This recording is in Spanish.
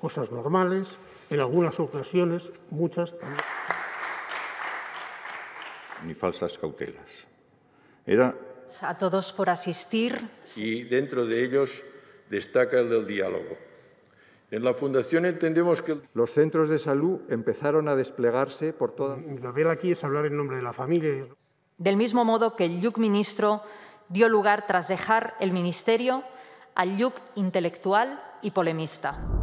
cosas normales, en algunas ocasiones, muchas también. Ni falsas cautelas. Era. A todos por asistir. Y dentro de ellos destaca el del diálogo. En la Fundación entendemos que... Los centros de salud empezaron a desplegarse por toda... Mi papel aquí es hablar en nombre de la familia. Del mismo modo que el yuc ministro dio lugar, tras dejar el ministerio, al yuc intelectual y polemista.